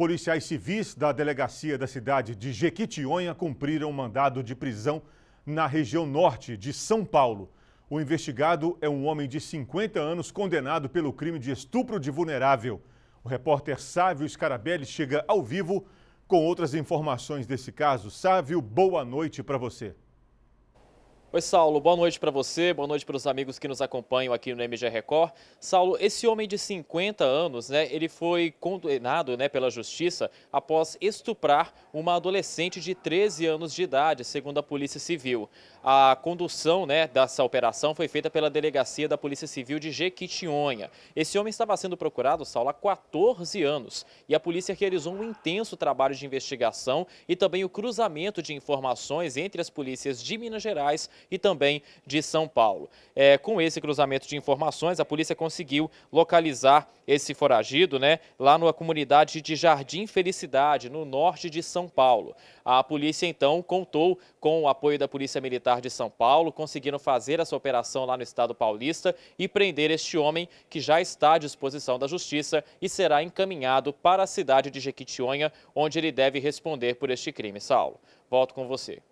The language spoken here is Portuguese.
Policiais civis da delegacia da cidade de Jequitinhonha cumpriram mandado de prisão na região norte de São Paulo. O investigado é um homem de 50 anos condenado pelo crime de estupro de vulnerável. O repórter Sávio Scarabelli chega ao vivo com outras informações desse caso. Sávio, boa noite para você. Oi, Saulo. Boa noite para você, boa noite para os amigos que nos acompanham aqui no MG Record. Saulo, esse homem de 50 anos, né, ele foi condenado né, pela justiça após estuprar uma adolescente de 13 anos de idade, segundo a Polícia Civil. A condução né, dessa operação foi feita pela Delegacia da Polícia Civil de Jequitinhonha. Esse homem estava sendo procurado, Saulo, há 14 anos e a polícia realizou um intenso trabalho de investigação e também o cruzamento de informações entre as polícias de Minas Gerais e também de São Paulo. É, com esse cruzamento de informações, a polícia conseguiu localizar esse foragido né, lá na comunidade de Jardim Felicidade, no norte de São Paulo. A polícia, então, contou com o apoio da Polícia Militar de São Paulo, conseguiram fazer essa operação lá no estado paulista e prender este homem que já está à disposição da Justiça e será encaminhado para a cidade de Jequitinhonha, onde ele deve responder por este crime. Saulo, volto com você.